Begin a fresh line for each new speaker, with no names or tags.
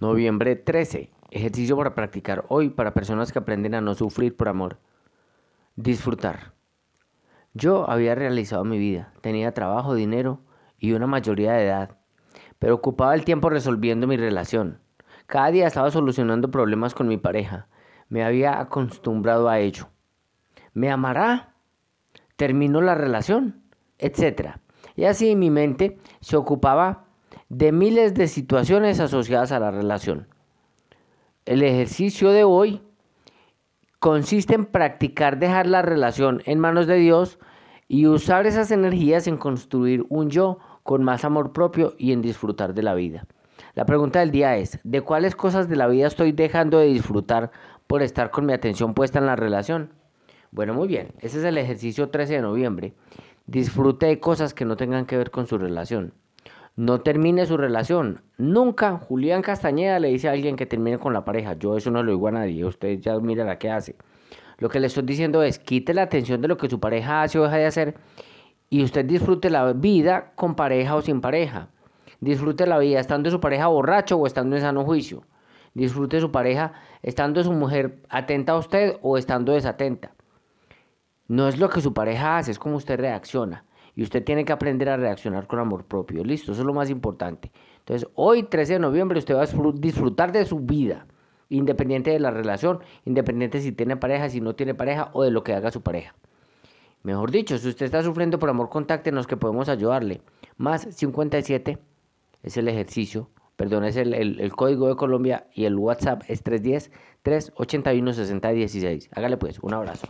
Noviembre 13. Ejercicio para practicar hoy para personas que aprenden a no sufrir por amor. Disfrutar. Yo había realizado mi vida, tenía trabajo, dinero y una mayoría de edad, pero ocupaba el tiempo resolviendo mi relación. Cada día estaba solucionando problemas con mi pareja. Me había acostumbrado a ello. ¿Me amará? ¿Terminó la relación? Etcétera. Y así mi mente se ocupaba de miles de situaciones asociadas a la relación. El ejercicio de hoy consiste en practicar dejar la relación en manos de Dios y usar esas energías en construir un yo con más amor propio y en disfrutar de la vida. La pregunta del día es, ¿de cuáles cosas de la vida estoy dejando de disfrutar por estar con mi atención puesta en la relación? Bueno, muy bien, ese es el ejercicio 13 de noviembre. Disfrute de cosas que no tengan que ver con su relación no termine su relación. Nunca Julián Castañeda le dice a alguien que termine con la pareja. Yo eso no lo digo a nadie. Usted ya mira la que hace. Lo que le estoy diciendo es quite la atención de lo que su pareja hace o deja de hacer y usted disfrute la vida con pareja o sin pareja. Disfrute la vida estando su pareja borracho o estando en sano juicio. Disfrute su pareja estando su mujer atenta a usted o estando desatenta. No es lo que su pareja hace, es como usted reacciona. Y usted tiene que aprender a reaccionar con amor propio. Listo, eso es lo más importante. Entonces, hoy 13 de noviembre usted va a disfrutar de su vida, independiente de la relación, independiente si tiene pareja, si no tiene pareja o de lo que haga su pareja. Mejor dicho, si usted está sufriendo por amor, contáctenos que podemos ayudarle. Más 57 es el ejercicio, perdón, es el, código de Colombia y el WhatsApp es 310-381-6016. Hágale pues, un abrazo.